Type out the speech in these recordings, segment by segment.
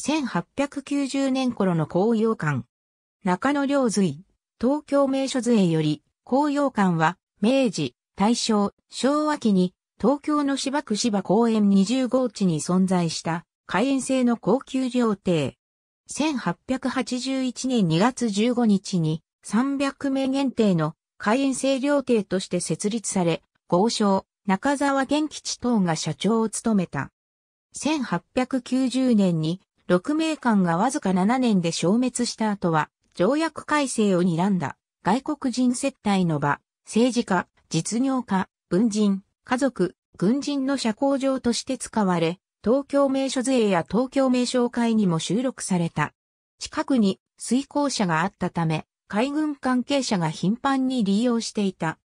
1890年頃の紅葉館。中野良随、東京名所図絵より、紅葉館は、明治、大正、昭和期に、東京の芝区芝公園20号地に存在した、海園制の高級料亭。1881年2月15日に、300名限定の海園制料亭として設立され、豪商、中沢元吉等が社長を務めた。1890年に六名館がわずか7年で消滅した後は、条約改正を睨んだ、外国人接待の場、政治家、実業家、文人、家族、軍人の社交場として使われ、東京名所税や東京名所会にも収録された。近くに水耕者があったため、海軍関係者が頻繁に利用していた。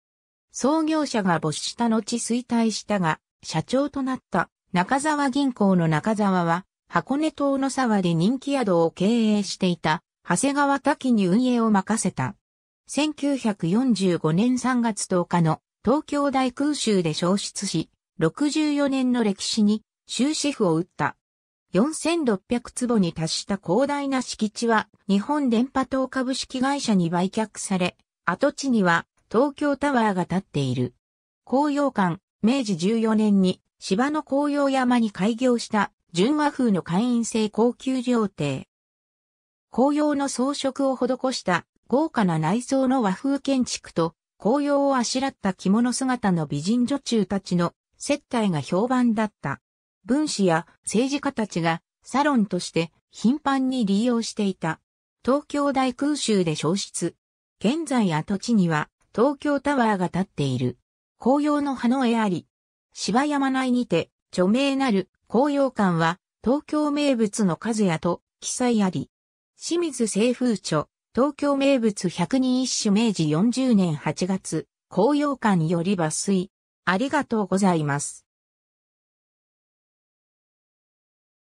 創業者が没した後衰退したが、社長となった中沢銀行の中沢は、箱根島の沢で人気宿を経営していた、長谷川滝に運営を任せた。1945年3月10日の東京大空襲で消失し、64年の歴史に終止符を打った。4600坪に達した広大な敷地は日本電波塔株式会社に売却され、跡地には東京タワーが建っている。紅葉館、明治14年に芝の紅葉山に開業した純和風の会員制高級料亭。紅葉の装飾を施した豪華な内装の和風建築と紅葉をあしらった着物姿の美人女中たちの接待が評判だった。文士や政治家たちがサロンとして頻繁に利用していた。東京大空襲で消失。現在跡地には東京タワーが建っている。紅葉の葉の絵あり。芝山内にて著名なる紅葉館は東京名物の数屋と記載あり。清水清風著、東京名物百人一首明治40年8月、紅葉館より抜粋。ありがとうございます。